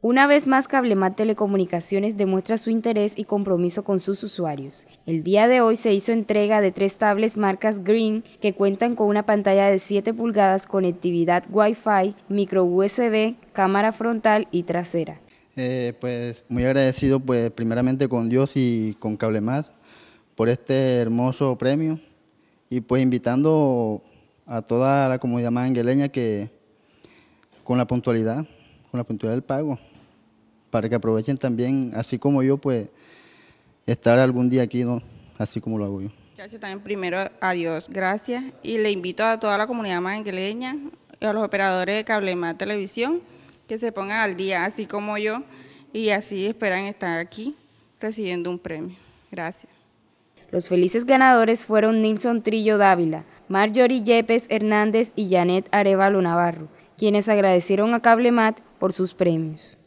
Una vez más, Cablemat Telecomunicaciones demuestra su interés y compromiso con sus usuarios. El día de hoy se hizo entrega de tres tablets marcas Green que cuentan con una pantalla de 7 pulgadas, conectividad Wi-Fi, micro USB, cámara frontal y trasera. Eh, pues muy agradecido pues primeramente con Dios y con Cablemat por este hermoso premio y pues invitando a toda la comunidad mangueleña que con la puntualidad con la pintura del pago, para que aprovechen también, así como yo, pues estar algún día aquí, ¿no? así como lo hago yo. Chacho, también primero a Dios, gracias, y le invito a toda la comunidad mangueleña, a los operadores de Cablemat Televisión, que se pongan al día, así como yo, y así esperan estar aquí recibiendo un premio. Gracias. Los felices ganadores fueron Nilson Trillo Dávila, Marjorie Yepes Hernández y Janet Arevalo Navarro, quienes agradecieron a Cablemat por sus premios.